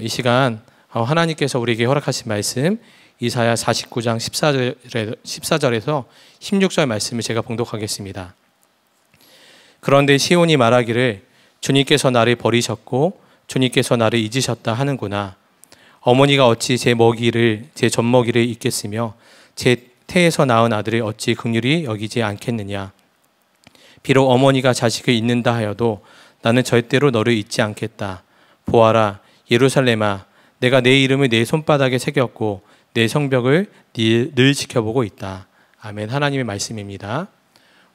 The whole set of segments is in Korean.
이 시간 어, 하나님께서 우리에게 허락하신 말씀 이사야 49장 14절에, 서 16절 말씀을 제가 봉독하겠습니다. 그런데 시온이 말하기를 주님께서 나를 버리셨고 주님께서 나를 잊으셨다 하는구나. 어머니가 어찌 제 먹이를 제 젖먹이를 잊겠으며 제 태에서 낳은 아들을 어찌 긍휼히 여기지 않겠느냐. 비록 어머니가 자식을 잊는다 하여도 나는 절대로 너를 잊지 않겠다. 보아라 예루살렘아 내가 내 이름을 내 손바닥에 새겼고 내 성벽을 늘 지켜보고 있다. 아멘. 하나님의 말씀입니다.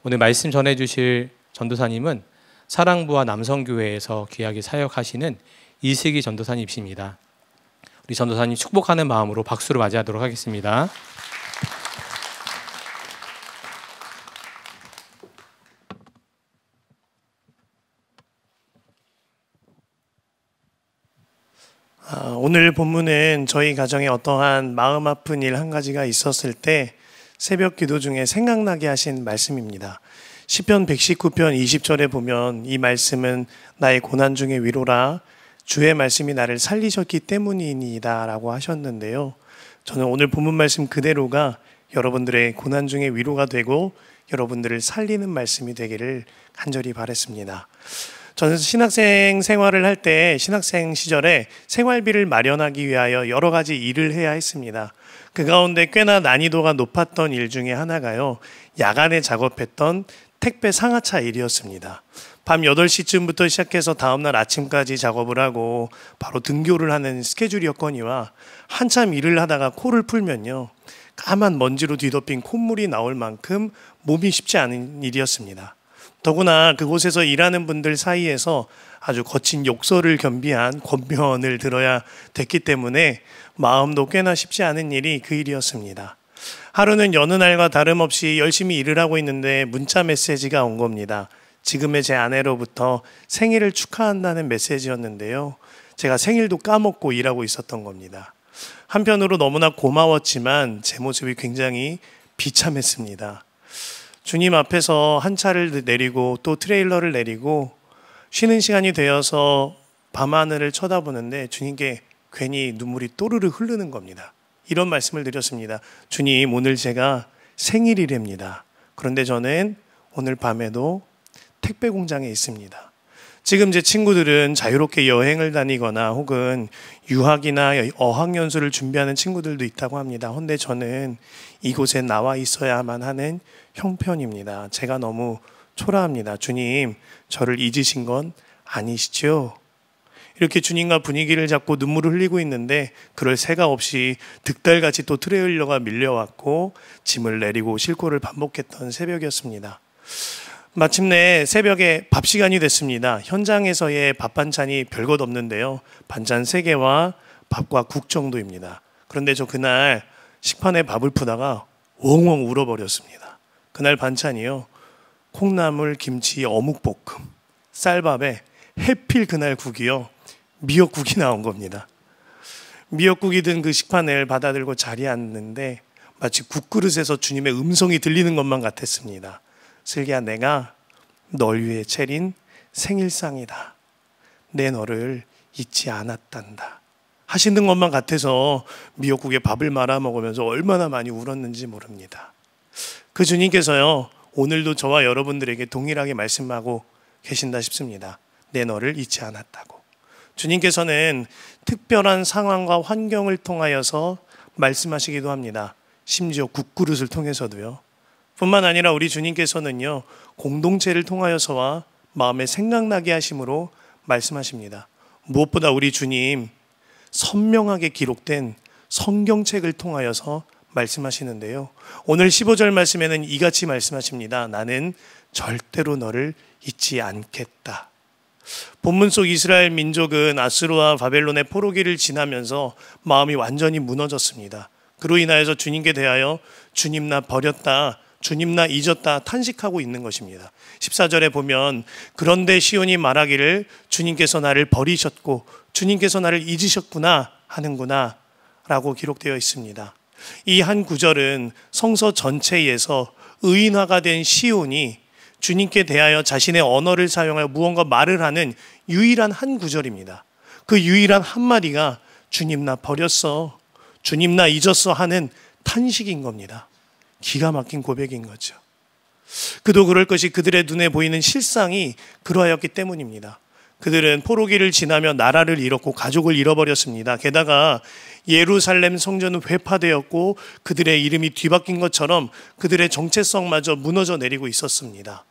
오늘 말씀 전해 주실 전도사님은 사랑부와 남성교회에서 귀하게 사역하시는 이슬기 전도사님이십니다. 우리 전도사님 축복하는 마음으로 박수로 맞이하도록 하겠습니다. 오늘 본문은 저희 가정에 어떠한 마음 아픈 일 한 가지가 있었을 때 새벽 기도 중에 생각나게 하신 말씀입니다. 시편 119편 20절에 보면 이 말씀은 나의 고난 중에 위로라 주의 말씀이 나를 살리셨기 때문이니이다라고 하셨는데요. 저는 오늘 본문 말씀 그대로가 여러분들의 고난 중에 위로가 되고 여러분들을 살리는 말씀이 되기를 간절히 바랬습니다. 저는 신학생 생활을 할 때 신학생 시절에 생활비를 마련하기 위하여 여러 가지 일을 해야 했습니다. 그 가운데 꽤나 난이도가 높았던 일 중에 하나가요. 야간에 작업했던 택배 상하차 일이었습니다. 밤 8시쯤부터 시작해서 다음날 아침까지 작업을 하고 바로 등교를 하는 스케줄이었거니와 한참 일을 하다가 코를 풀면요. 까만 먼지로 뒤덮인 콧물이 나올 만큼 몸이 쉽지 않은 일이었습니다. 더구나 그곳에서 일하는 분들 사이에서 아주 거친 욕설을 겸비한 권면을 들어야 됐기 때문에 마음도 꽤나 쉽지 않은 일이 그 일이었습니다. 하루는 여느 날과 다름없이 열심히 일을 하고 있는데 문자 메시지가 온 겁니다. 지금의 제 아내로부터 생일을 축하한다는 메시지였는데요. 제가 생일도 까먹고 일하고 있었던 겁니다. 한편으로 너무나 고마웠지만 제 모습이 굉장히 비참했습니다. 주님 앞에서 한 차를 내리고 또 트레일러를 내리고 쉬는 시간이 되어서 밤하늘을 쳐다보는데 주님께 괜히 눈물이 또르르 흐르는 겁니다. 이런 말씀을 드렸습니다. 주님, 오늘 제가 생일이랍니다. 그런데 저는 오늘 밤에도 택배 공장에 있습니다. 지금 제 친구들은 자유롭게 여행을 다니거나 혹은 유학이나 어학연수를 준비하는 친구들도 있다고 합니다. 그런데 저는 이곳에 나와 있어야만 하는 형편입니다. 제가 너무 초라합니다. 주님, 저를 잊으신 건 아니시죠? 이렇게 주님과 분위기를 잡고 눈물을 흘리고 있는데 그럴 새가 없이 득달같이 또 트레일러가 밀려왔고 짐을 내리고 실고를 반복했던 새벽이었습니다. 마침내 새벽에 밥 시간이 됐습니다. 현장에서의 밥 반찬이 별것 없는데요. 반찬 3개와 밥과 국 정도입니다. 그런데 저 그날 식판에 밥을 푸다가 웅웅 울어버렸습니다. 그날 반찬이요. 콩나물, 김치, 어묵볶음, 쌀밥에 해필 그날 국이요. 미역국이 나온 겁니다. 미역국이 든 그 식판을 받아들고 자리에 앉는데 마치 국그릇에서 주님의 음성이 들리는 것만 같았습니다. 슬기야, 내가 널 위해 체린 생일상이다. 내 너를 잊지 않았단다. 하시는 것만 같아서 미역국에 밥을 말아 먹으면서 얼마나 많이 울었는지 모릅니다. 그 주님께서요, 오늘도 저와 여러분들에게 동일하게 말씀하고 계신다 싶습니다. 내 너를 잊지 않았다고. 주님께서는 특별한 상황과 환경을 통하여서 말씀하시기도 합니다. 심지어 국그릇을 통해서도요. 뿐만 아니라 우리 주님께서는요, 공동체를 통하여서와 마음에 생각나게 하심으로 말씀하십니다. 무엇보다 우리 주님, 선명하게 기록된 성경책을 통하여서 말씀하시는데요. 오늘 15절 말씀에는 이같이 말씀하십니다. 나는 절대로 너를 잊지 않겠다. 본문 속 이스라엘 민족은 아스루와 바벨론의 포로기를 지나면서 마음이 완전히 무너졌습니다. 그로 인하여서 주님께 대하여 주님 나 버렸다. 주님 나 잊었다 탄식하고 있는 것입니다. 14절에 보면 그런데 시온이 말하기를 주님께서 나를 버리셨고 주님께서 나를 잊으셨구나 하는구나 라고 기록되어 있습니다. 이한 구절은 성서 전체에서 의인화가 된 시온이 주님께 대하여 자신의 언어를 사용하여 무언가 말을 하는 유일한 한 구절입니다. 그 유일한 한마디가 주님 나 버렸어. 주님 나 잊었어 하는 탄식인 겁니다. 기가 막힌 고백인 거죠. 그도 그럴 것이 그들의 눈에 보이는 실상이 그러하였기 때문입니다. 그들은 포로기를 지나며 나라를 잃었고 가족을 잃어버렸습니다. 게다가 예루살렘 성전은 회파되었고 그들의 이름이 뒤바뀐 것처럼 그들의 정체성마저 무너져 내리고 있었습니다.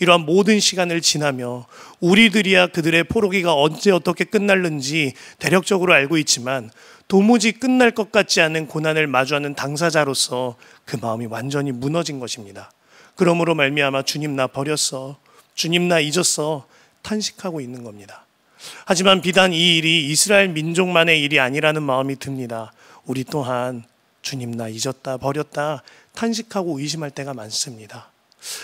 이러한 모든 시간을 지나며 우리들이야 그들의 포로기가 언제 어떻게 끝날는지 대략적으로 알고 있지만 도무지 끝날 것 같지 않은 고난을 마주하는 당사자로서 그 마음이 완전히 무너진 것입니다. 그러므로 말미암아 주님 나 버렸어. 주님 나 잊었어. 탄식하고 있는 겁니다. 하지만 비단 이 일이 이스라엘 민족만의 일이 아니라는 마음이 듭니다. 우리 또한 주님 나 잊었다 버렸다 탄식하고 의심할 때가 많습니다.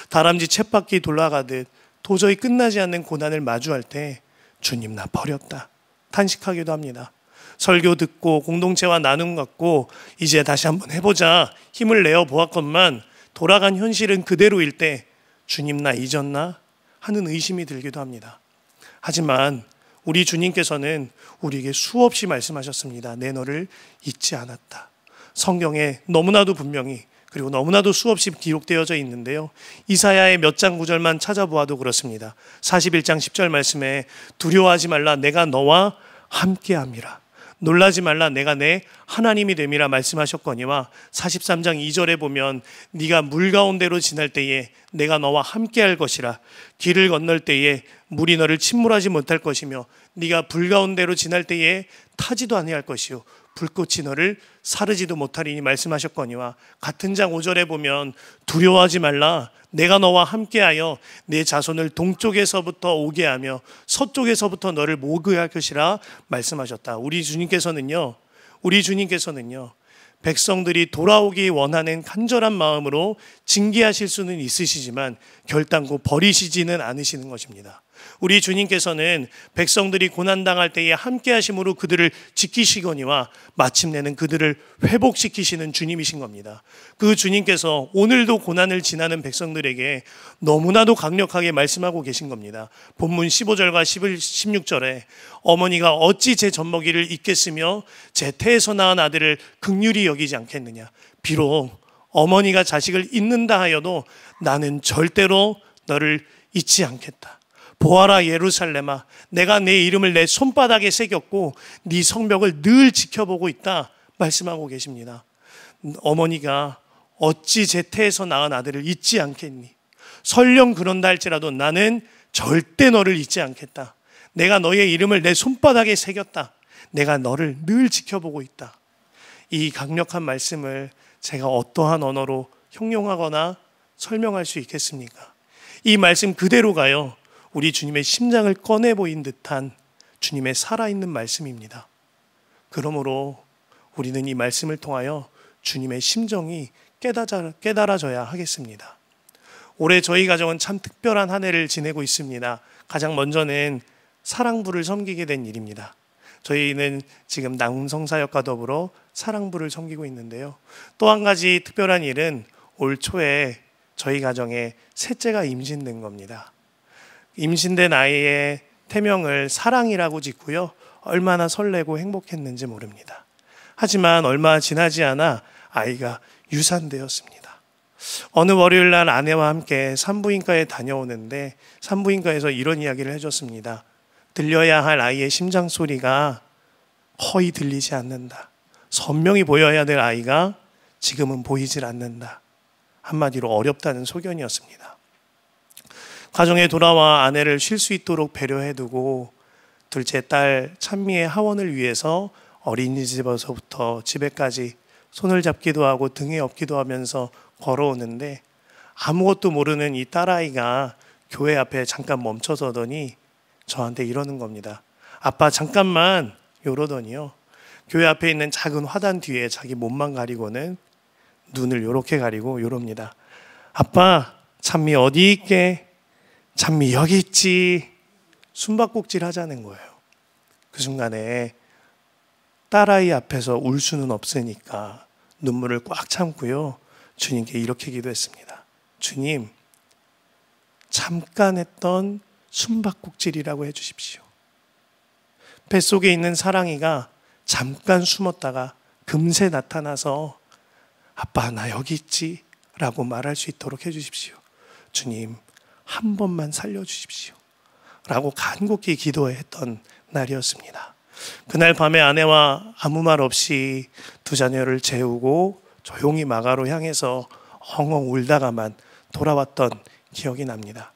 다람쥐 챗바퀴 돌아가듯 도저히 끝나지 않는 고난을 마주할 때 주님 나 버렸다 탄식하기도 합니다. 설교 듣고 공동체와 나눔 갖고 이제 다시 한번 해보자 힘을 내어 보았건만 돌아간 현실은 그대로일 때 주님 나 잊었나 하는 의심이 들기도 합니다. 하지만 우리 주님께서는 우리에게 수없이 말씀하셨습니다. 내 너를 잊지 않았다. 성경에 너무나도 분명히 그리고 너무나도 수없이 기록되어져 있는데요. 이사야의 몇 장 구절만 찾아보아도 그렇습니다. 41장 10절 말씀에 두려워하지 말라 내가 너와 함께함이라. 놀라지 말라 내가 내 하나님이 됨이라 말씀하셨거니와 43장 2절에 보면 네가 물 가운데로 지날 때에 내가 너와 함께할 것이라 길을 건널 때에 물이 너를 침몰하지 못할 것이며 네가 불 가운데로 지날 때에 타지도 아니할 것이요 불꽃이 너를 사르지도 못하리니 말씀하셨거니와 같은 장 5절에 보면 두려워하지 말라 내가 너와 함께하여 내 자손을 동쪽에서부터 오게 하며 서쪽에서부터 너를 모으게 할 것이라 말씀하셨다. 우리 주님께서는요. 우리 주님께서는요. 백성들이 돌아오기 원하는 간절한 마음으로 징계하실 수는 있으시지만 결단고 버리시지는 않으시는 것입니다. 우리 주님께서는 백성들이 고난당할 때에 함께 하심으로 그들을 지키시거니와 마침내는 그들을 회복시키시는 주님이신 겁니다. 그 주님께서 오늘도 고난을 지나는 백성들에게 너무나도 강력하게 말씀하고 계신 겁니다. 본문 15절과 1 6절에 어머니가 어찌 제 젖먹이를 잊겠으며 제 태에서 낳은 아들을 극률이 여기지 않겠느냐. 비록 어머니가 자식을 잊는다 하여도 나는 절대로 너를 잊지 않겠다. 보아라 예루살렘아 내가 내 이름을 내 손바닥에 새겼고 네 성벽을 늘 지켜보고 있다 말씀하고 계십니다. 어머니가 어찌 제 태에서 낳은 아들을 잊지 않겠니? 설령 그런다 할지라도 나는 절대 너를 잊지 않겠다. 내가 너의 이름을 내 손바닥에 새겼다. 내가 너를 늘 지켜보고 있다. 이 강력한 말씀을 제가 어떠한 언어로 형용하거나 설명할 수 있겠습니까? 이 말씀 그대로가요. 우리 주님의 심장을 꺼내 보인 듯한 주님의 살아있는 말씀입니다. 그러므로 우리는 이 말씀을 통하여 주님의 심정이 깨달아져야 하겠습니다. 올해 저희 가정은 참 특별한 한 해를 지내고 있습니다. 가장 먼저는 사랑부를 섬기게 된 일입니다. 저희는 지금 남성사역과 더불어 사랑부를 섬기고 있는데요. 또 한 가지 특별한 일은 올 초에 저희 가정에 셋째가 임신된 겁니다. 임신된 아이의 태명을 사랑이라고 짓고요. 얼마나 설레고 행복했는지 모릅니다. 하지만 얼마 지나지 않아 아이가 유산되었습니다. 어느 월요일 날 아내와 함께 산부인과에 다녀오는데 산부인과에서 이런 이야기를 해줬습니다. 들려야 할 아이의 심장 소리가 허이 들리지 않는다. 선명히 보여야 될 아이가 지금은 보이질 않는다. 한마디로 어렵다는 소견이었습니다. 가정에 돌아와 아내를 쉴 수 있도록 배려해두고 둘째 딸 찬미의 하원을 위해서 어린이집에서부터 집에까지 손을 잡기도 하고 등에 업기도 하면서 걸어오는데 아무것도 모르는 이 딸아이가 교회 앞에 잠깐 멈춰서더니 저한테 이러는 겁니다. 아빠 잠깐만 요러더니요. 교회 앞에 있는 작은 화단 뒤에 자기 몸만 가리고는 눈을 요렇게 가리고 요럽니다. 아빠 찬미 어디 있게 찬미 여기 있지. 숨바꼭질 하자는 거예요. 그 순간에 딸아이 앞에서 울 수는 없으니까 눈물을 꽉 참고요. 주님께 이렇게 기도했습니다. 주님, 잠깐 했던 숨바꼭질이라고 해주십시오. 뱃속에 있는 사랑이가 잠깐 숨었다가 금세 나타나서 아빠, 나 여기 있지? 라고 말할 수 있도록 해주십시오. 주님, 한 번만 살려주십시오. 라고 간곡히 기도했던 날이었습니다. 그날 밤에 아내와 아무 말 없이 두 자녀를 재우고 조용히 마가로 향해서 엉엉 울다가만 돌아왔던 기억이 납니다.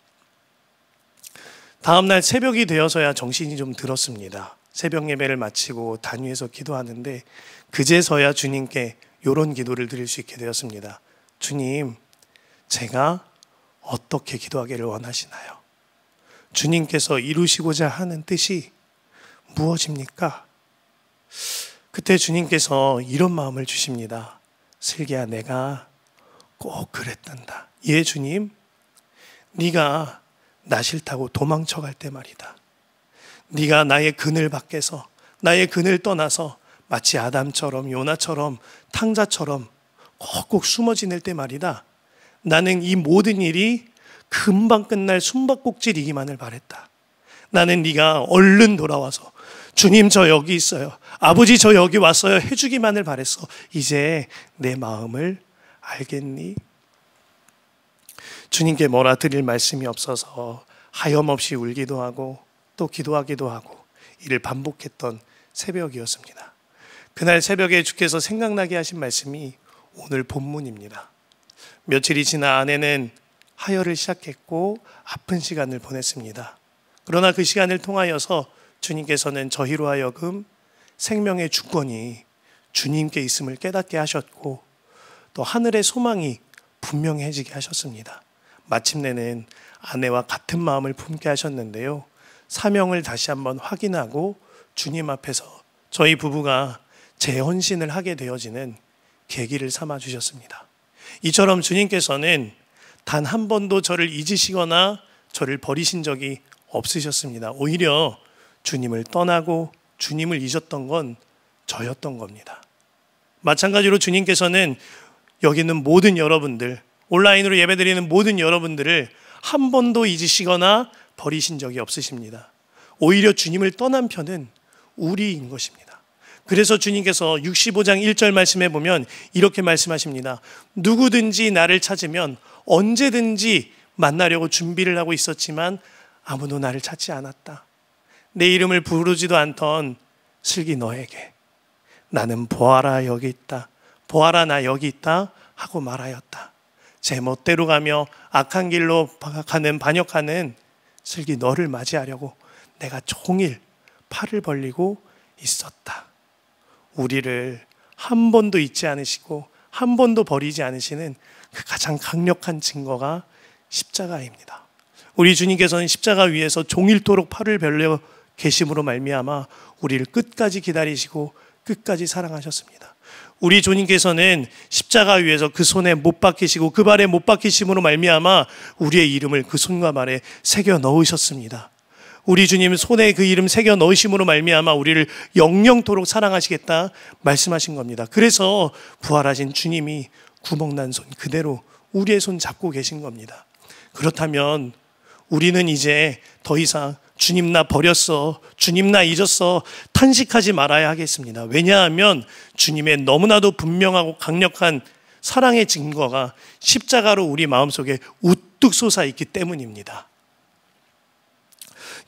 다음날 새벽이 되어서야 정신이 좀 들었습니다. 새벽 예배를 마치고 단위에서 기도하는데 그제서야 주님께 이런 기도를 드릴 수 있게 되었습니다. 주님, 제가 어떻게 기도하기를 원하시나요? 주님께서 이루시고자 하는 뜻이 무엇입니까? 그때 주님께서 이런 마음을 주십니다. 슬기야 내가 꼭 그랬단다. 예 주님. 네가 나 싫다고 도망쳐 갈때 말이다. 네가 나의 그늘 밖에서 나의 그늘 떠나서 마치 아담처럼 요나처럼 탕자처럼 꼭꼭 숨어 지낼 때 말이다. 나는 이 모든 일이 금방 끝날 숨바꼭질이기만을 바랬다. 나는 네가 얼른 돌아와서 주님 저 여기 있어요. 아버지 저 여기 왔어요. 해주기만을 바랬어. 이제 내 마음을 알겠니? 주님께 뭐라 드릴 말씀이 없어서 하염없이 울기도 하고 또 기도하기도 하고 이를 반복했던 새벽이었습니다. 그날 새벽에 주께서 생각나게 하신 말씀이 오늘 본문입니다. 며칠이 지나 아내는 하혈을 시작했고 아픈 시간을 보냈습니다. 그러나 그 시간을 통하여서 주님께서는 저희로 하여금 생명의 주권이 주님께 있음을 깨닫게 하셨고 또 하늘의 소망이 분명해지게 하셨습니다. 마침내는 아내와 같은 마음을 품게 하셨는데요. 사명을 다시 한번 확인하고 주님 앞에서 저희 부부가 재헌신을 하게 되어지는 계기를 삼아 주셨습니다. 이처럼 주님께서는 단 한 번도 저를 잊으시거나 저를 버리신 적이 없으셨습니다. 오히려 주님을 떠나고 주님을 잊었던 건 저였던 겁니다. 마찬가지로 주님께서는 여기 있는 모든 여러분들, 온라인으로 예배드리는 모든 여러분들을 한 번도 잊으시거나 버리신 적이 없으십니다. 오히려 주님을 떠난 편은 우리인 것입니다. 그래서 주님께서 65장 1절 말씀해 보면 이렇게 말씀하십니다. 누구든지 나를 찾으면 언제든지 만나려고 준비를 하고 있었지만 아무도 나를 찾지 않았다. 내 이름을 부르지도 않던 슬기 너에게 나는 보아라 여기 있다. 보아라 나 여기 있다 하고 말하였다. 제 멋대로 가며 악한 길로 가는 반역하는 슬기 너를 맞이하려고 내가 종일 팔을 벌리고 있었다. 우리를 한 번도 잊지 않으시고 한 번도 버리지 않으시는 그 가장 강력한 증거가 십자가입니다. 우리 주님께서는 십자가 위에서 종일토록 팔을 벌려 계심으로 말미암아 우리를 끝까지 기다리시고 끝까지 사랑하셨습니다. 우리 주님께서는 십자가 위에서 그 손에 못 박히시고 그 발에 못 박히심으로 말미암아 우리의 이름을 그 손과 발에 새겨 넣으셨습니다. 우리 주님 손에 그 이름 새겨 넣으심으로 말미암아 우리를 영영토록 사랑하시겠다 말씀하신 겁니다. 그래서 부활하신 주님이 구멍난 손 그대로 우리의 손 잡고 계신 겁니다. 그렇다면 우리는 이제 더 이상 주님 나 버렸어. 주님 나 잊었어. 탄식하지 말아야 하겠습니다. 왜냐하면 주님의 너무나도 분명하고 강력한 사랑의 증거가 십자가로 우리 마음속에 우뚝 솟아 있기 때문입니다.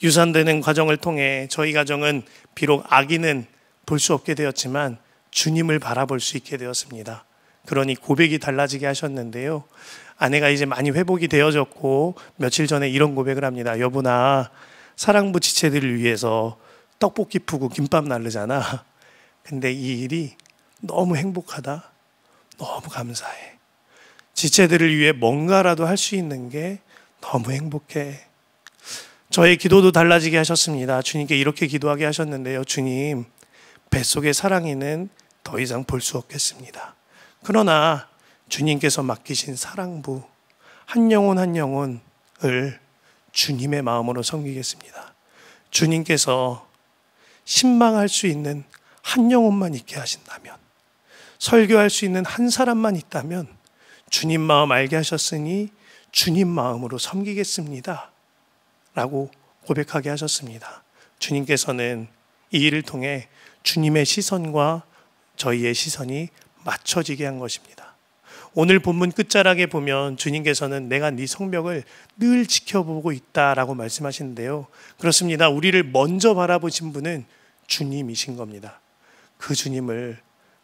유산되는 과정을 통해 저희 가정은 비록 아기는 볼 수 없게 되었지만 주님을 바라볼 수 있게 되었습니다. 그러니 고백이 달라지게 하셨는데요. 아내가 이제 많이 회복이 되어졌고 며칠 전에 이런 고백을 합니다. 여보나 사랑부 지체들을 위해서 떡볶이 푸고 김밥 날르잖아. 근데 이 일이 너무 행복하다. 너무 감사해. 지체들을 위해 뭔가라도 할 수 있는 게 너무 행복해. 저의 기도도 달라지게 하셨습니다. 주님께 이렇게 기도하게 하셨는데요. 주님, 뱃속의 사랑이는 더 이상 볼 수 없겠습니다. 그러나 주님께서 맡기신 사랑부, 한 영혼 한 영혼을 주님의 마음으로 섬기겠습니다. 주님께서 신망할 수 있는 한 영혼만 있게 하신다면, 설교할 수 있는 한 사람만 있다면, 주님 마음 알게 하셨으니 주님 마음으로 섬기겠습니다. 라고 고백하게 하셨습니다. 주님께서는 이 일을 통해 주님의 시선과 저희의 시선이 맞춰지게 한 것입니다. 오늘 본문 끝자락에 보면 주님께서는 내가 네 성벽을 늘 지켜보고 있다라고 말씀하시는데요. 그렇습니다. 우리를 먼저 바라보신 분은 주님이신 겁니다. 그 주님을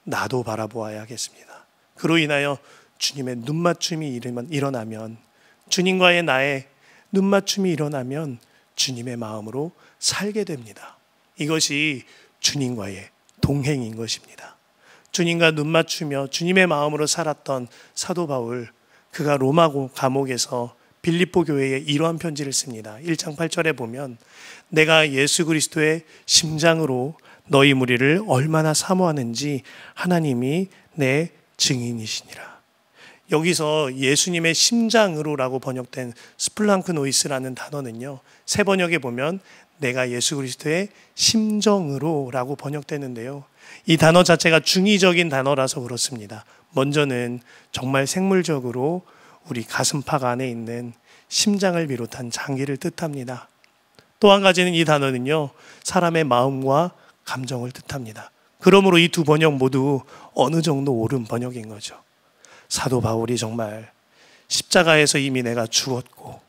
나도 바라보아야 겠습니다 그로 인하여 주님의 눈맞춤이 일어나면 주님과의 나의 눈맞춤이 일어나면 주님의 마음으로 살게 됩니다. 이것이 주님과의 동행인 것입니다. 주님과 눈 맞추며 주님의 마음으로 살았던 사도 바울, 그가 로마 감옥에서 빌립보 교회에 이러한 편지를 씁니다. 1장 8절에 보면 내가 예수 그리스도의 심장으로 너희 무리를 얼마나 사모하는지 하나님이 내 증인이시니라. 여기서 예수님의 심장으로라고 번역된 스플랑크 노이스라는 단어는요. 세 번역에 보면 내가 예수 그리스도의 심정으로라고 번역되는데요. 이 단어 자체가 중의적인 단어라서 그렇습니다. 먼저는 정말 생물적으로 우리 가슴팍 안에 있는 심장을 비롯한 장기를 뜻합니다. 또 한 가지는 이 단어는요, 사람의 마음과 감정을 뜻합니다. 그러므로 이 두 번역 모두 어느 정도 옳은 번역인 거죠. 사도 바울이 정말 십자가에서 이미 내가 죽었고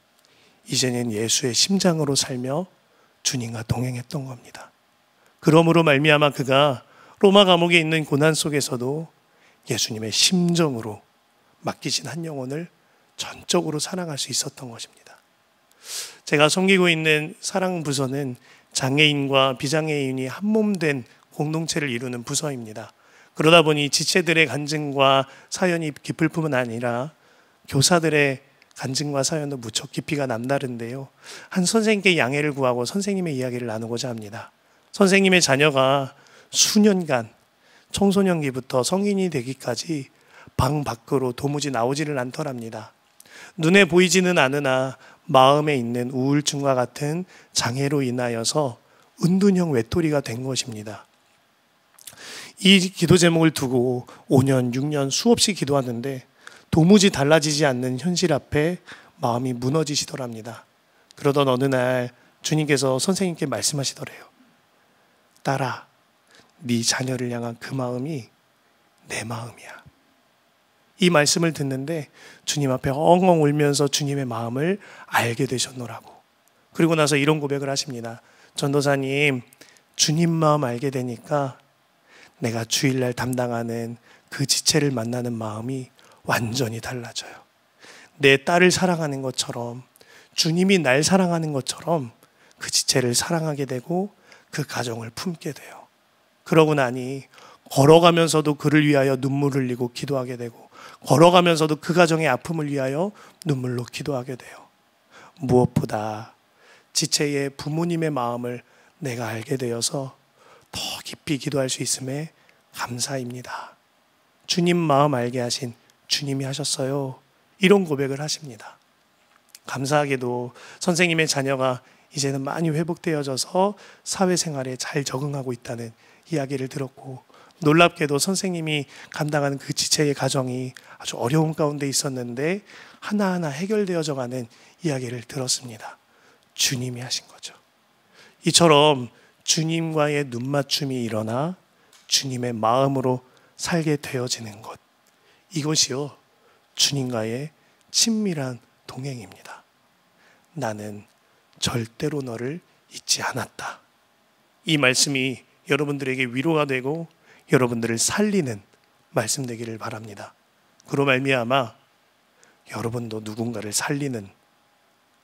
이제는 예수의 심장으로 살며 주님과 동행했던 겁니다. 그러므로 말미암아 그가 로마 감옥에 있는 고난 속에서도 예수님의 심정으로 맡기신 한 영혼을 전적으로 사랑할 수 있었던 것입니다. 제가 섬기고 있는 사랑 부서는 장애인과 비장애인이 한 몸된 공동체를 이루는 부서입니다. 그러다 보니 지체들의 간증과 사연이 깊을 뿐만 아니라 교사들의 간증과 사연도 무척 깊이가 남다른데요. 한 선생님께 양해를 구하고 선생님의 이야기를 나누고자 합니다. 선생님의 자녀가 수년간 청소년기부터 성인이 되기까지 방 밖으로 도무지 나오지를 않더랍니다. 눈에 보이지는 않으나 마음에 있는 우울증과 같은 장애로 인하여서 은둔형 외톨이가 된 것입니다. 이 기도 제목을 두고 5년, 6년 수없이 기도하는데 도무지 달라지지 않는 현실 앞에 마음이 무너지시더랍니다. 그러던 어느 날 주님께서 선생님께 말씀하시더래요. 딸아, 네 자녀를 향한 그 마음이 내 마음이야. 이 말씀을 듣는데 주님 앞에 엉엉 울면서 주님의 마음을 알게 되셨노라고. 그리고 나서 이런 고백을 하십니다. 전도사님, 주님 마음 알게 되니까 내가 주일날 담당하는 그 지체를 만나는 마음이 완전히 달라져요. 내 딸을 사랑하는 것처럼 주님이 날 사랑하는 것처럼 그 지체를 사랑하게 되고 그 가정을 품게 돼요. 그러고 나니 걸어가면서도 그를 위하여 눈물을 흘리고 기도하게 되고 걸어가면서도 그 가정의 아픔을 위하여 눈물로 기도하게 돼요. 무엇보다 지체의 부모님의 마음을 내가 알게 되어서 더 깊이 기도할 수 있음에 감사입니다. 주님 마음 알게 하신 주님이 하셨어요. 이런 고백을 하십니다. 감사하게도 선생님의 자녀가 이제는 많이 회복되어져서 사회생활에 잘 적응하고 있다는 이야기를 들었고 놀랍게도 선생님이 감당하는 그 지체의 가정이 아주 어려운 가운데 있었는데 하나하나 해결되어져 가는 이야기를 들었습니다. 주님이 하신 거죠. 이처럼 주님과의 눈맞춤이 일어나 주님의 마음으로 살게 되어지는 것. 이것이요. 주님과의 친밀한 동행입니다. 나는 절대로 너를 잊지 않았다. 이 말씀이 여러분들에게 위로가 되고 여러분들을 살리는 말씀 되기를 바랍니다. 그로 말미암아 여러분도 누군가를 살리는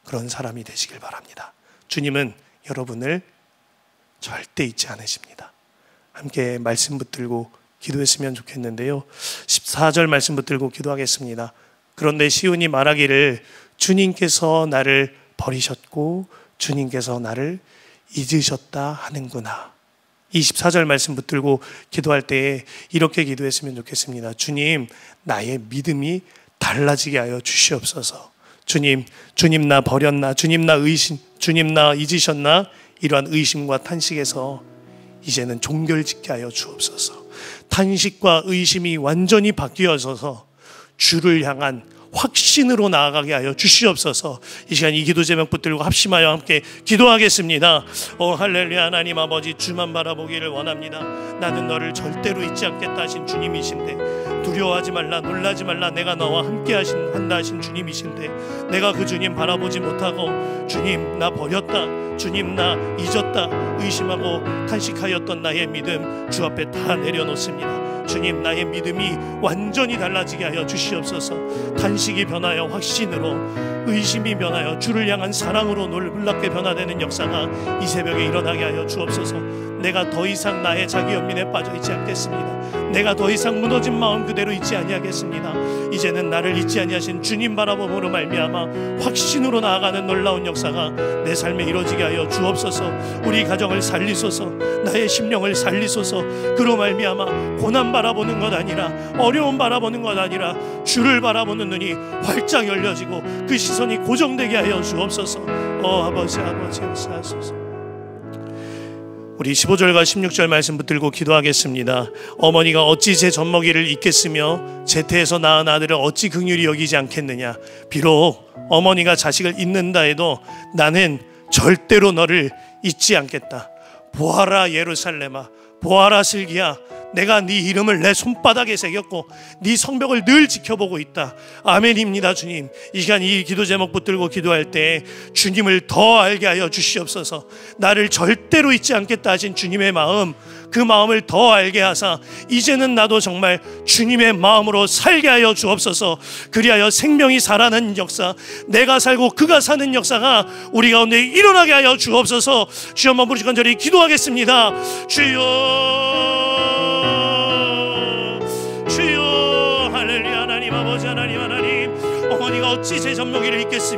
그런 사람이 되시길 바랍니다. 주님은 여러분을 절대 잊지 않으십니다. 함께 말씀 붙들고 기도했으면 좋겠는데요. 14절 말씀 붙들고 기도하겠습니다. 그런데 시온이 말하기를 주님께서 나를 버리셨고 주님께서 나를 잊으셨다 하는구나. 24절 말씀 붙들고 기도할 때에 이렇게 기도했으면 좋겠습니다. 주님, 나의 믿음이 달라지게 하여 주시옵소서. 주님, 주님 나 버렸나? 주님 나 의심, 주님 나 잊으셨나? 이러한 의심과 탄식에서 이제는 종결짓게 하여 주옵소서. 탄식과 의심이 완전히 바뀌어서 주를 향한 확신으로 나아가게 하여 주시옵소서 이 시간 이 기도 제목 붙들고 합심하여 함께 기도하겠습니다 오 할렐루야 하나님 아버지 주만 바라보기를 원합니다 나는 너를 절대로 잊지 않겠다 하신 주님이신데 두려워하지 말라 놀라지 말라 내가 너와 함께 하신 한다 하신 주님이신데 내가 그 주님 바라보지 못하고 주님 나 버렸다 주님 나 잊었다 의심하고 탄식하였던 나의 믿음 주 앞에 다 내려놓습니다. 주님 나의 믿음이 완전히 달라지게 하여 주시옵소서 탄식이 변하여 확신으로 의심이 변하여 주를 향한 사랑으로 놀랍게 변화되는 역사가 이 새벽에 일어나게 하여 주옵소서 내가 더 이상 나의 자기 연민에 빠져 있지 않겠습니다. 내가 더 이상 무너진 마음 그대로 있지 아니하겠습니다. 이제는 나를 잊지 아니하신 주님 바라봄으로 말미암아 확신으로 나아가는 놀라운 역사가 내 삶에 이루어지게 하여 주옵소서. 우리 가정을 살리소서. 나의 심령을 살리소서. 그로 말미암아 고난 바라보는 것 아니라 어려움 바라보는 것 아니라 주를 바라보는 눈이 활짝 열려지고 그 시선이 고정되게 하여 주옵소서. 어 아버지 아버지 역사하소서. 우리 15절과 16절 말씀 붙들고 기도하겠습니다. 어머니가 어찌 제 젖먹이를 잊겠으며 제태에서 낳은 아들을 어찌 극률이 여기지 않겠느냐. 비록 어머니가 자식을 잊는다 해도 나는 절대로 너를 잊지 않겠다. 보아라 예루살렘아, 보아라 슬기야, 내가 네 이름을 내 손바닥에 새겼고 네 성벽을 늘 지켜보고 있다. 아멘입니다, 주님. 이 시간 이 기도 제목 붙들고 기도할 때 주님을 더 알게 하여 주시옵소서. 나를 절대로 잊지 않겠다 하신 주님의 마음, 그 마음을 더 알게 하사 이제는 나도 정말 주님의 마음으로 살게 하여 주옵소서. 그리하여 생명이 살아나 역사, 내가 살고 그가 사는 역사가 우리 가운데 일어나게 하여 주옵소서. 주여 한번 부르시 간절히 기도하겠습니다. 주여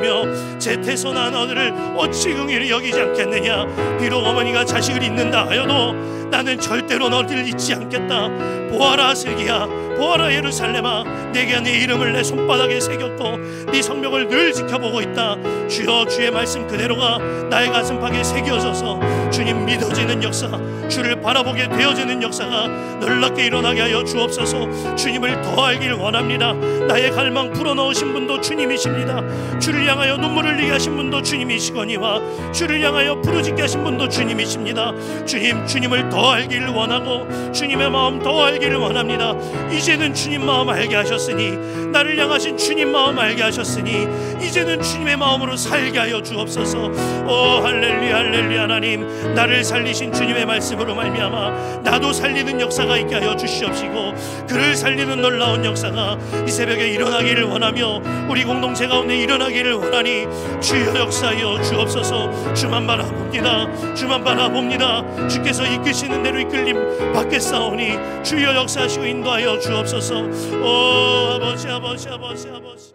여기며 재태손 아너들을 어찌 긍휼히 여기지 않겠느냐 비록 어머니가 자식을 잊는다 하여도 나는 절대로 너를 잊지 않겠다 보아라 슬기야 보아라 예루살렘아 내게 네 이름을 내 손바닥에 새겼고 네 성명을 늘 지켜보고 있다 주여 주의 말씀 그대로가 나의 가슴팍에 새겨져서 주님 믿어지는 역사 주를 바라보게 되어지는 역사가 놀랍게 일어나게 하여 주옵소서 주님을 더 알길 원합니다 나의 갈망 불어넣으신 분도 주님이십니다 주를 향하여 눈물을 흘리게 하신 분도 주님이시거니와 주를 향하여 부르짖게 하신 분도 주님이십니다 주님 주님을 더 알길 원하고 주님의 마음 더 알기를 원합니다 이제는 주님 마음 알게 하셨으니 나를 향하신 주님 마음 알게 하셨으니 이제는 주님의 마음으로 살게 하여 주옵소서 오 할렐루야 할렐루야 하나님 나를 살리신 주님의 말씀으로 말미암아 나도 살리는 역사가 있게 하여 주시옵시고 그를 살리는 놀라운 역사가 이 새벽에 일어나기를 원하며 우리 공동체 가운데 일어나기를 원하니 주여 역사여 주옵소서 주만 바라봅니다 주만 바라봅니다 주께서 이끄시는 대로 이끌림 받겠싸우니 주여 역사하시고 인도하여 주옵소서 오 아버지 아버지 아버지 아버지